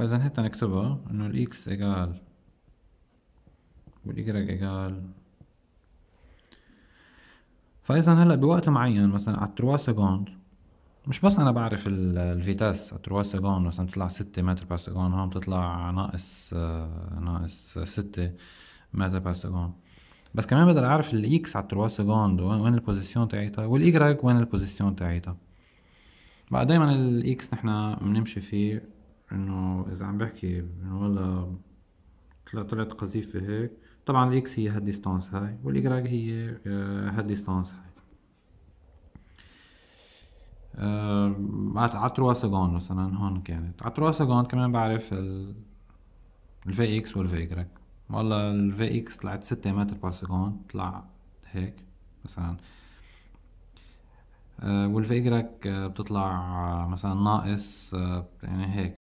فاذا حتى نكتبها انه الاكس ايجال والايجريك ايجال فاذا هلا بوقت معين مثلا على 3 سكوند مش بس انا بعرف الفيتاس على 3 سكوند مثلا بتطلع 6 متر بار سكوند هون بتطلع ناقص آه، ناقص 6 متر بار سكوند بس كمان بقدر اعرف الاكس على تروا سكوند وين البوزيسيون تاعتها والايجريك وين البوزيسيون تاعتها بقى دايما الاكس نحنا بنمشي فيه انه اذا عم بحكي انه والله طلعت قذيفة هيك طبعا الاكس هي ديستانس هاي والاكراك هي آه، ديستانس هاي سكوند آه، مثلا هون كانت سكوند كمان بعرف ال الفي اكس والفي اكراك والله الفي اكس طلعت ستة متر بار سكوند طلع هيك مثلا آه، والفي اكراك بتطلع مثلا ناقص يعني هيك